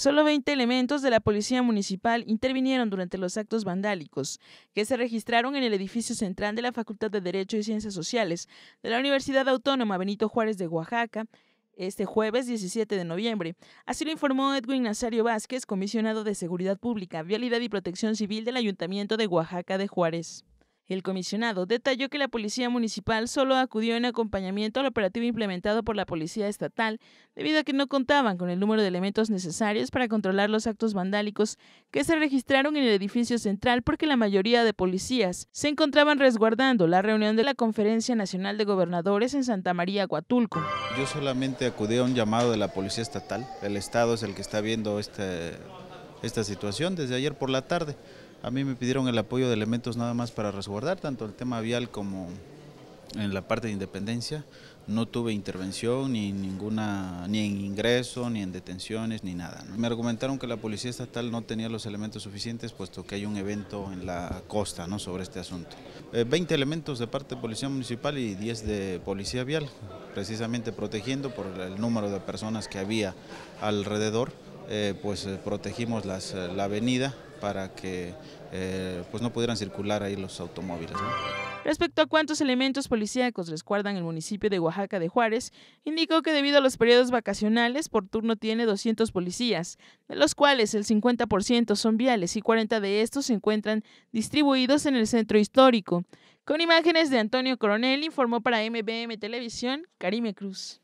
Solo 20 elementos de la Policía Municipal intervinieron durante los actos vandálicos que se registraron en el edificio central de la Facultad de Derecho y Ciencias Sociales de la Universidad Autónoma Benito Juárez de Oaxaca este jueves 17 de noviembre. Así lo informó Edwin Nazario Vázquez, comisionado de Seguridad Pública, Vialidad y Protección Civil del Ayuntamiento de Oaxaca de Juárez. El comisionado detalló que la Policía Municipal solo acudió en acompañamiento al operativo implementado por la Policía Estatal, debido a que no contaban con el número de elementos necesarios para controlar los actos vandálicos que se registraron en el edificio central porque la mayoría de policías se encontraban resguardando la reunión de la Conferencia Nacional de Gobernadores en Santa María, Huatulco. Yo solamente acudí a un llamado de la Policía Estatal. El Estado es el que está viendo este, esta situación desde ayer por la tarde. A mí me pidieron el apoyo de elementos nada más para resguardar tanto el tema vial como en la parte de independencia. No tuve intervención ni ninguna, ni en ingreso, ni en detenciones, ni nada. Me argumentaron que la policía estatal no tenía los elementos suficientes, puesto que hay un evento en la costa ¿no? sobre este asunto. Eh, veinte 20 elementos de parte de policía municipal y 10 de policía vial, precisamente protegiendo por el número de personas que había alrededor, eh, pues eh, protegimos la avenida para que eh, pues no pudieran circular ahí los automóviles. Respecto a cuántos elementos policíacos resguardan el municipio de Oaxaca de Juárez, indicó que debido a los periodos vacacionales por turno tiene 200 policías, de los cuales el 50% son viales y 40 de estos se encuentran distribuidos en el centro histórico. Con imágenes de Antonio Coronel, informó para MBM Televisión, Karime Cruz.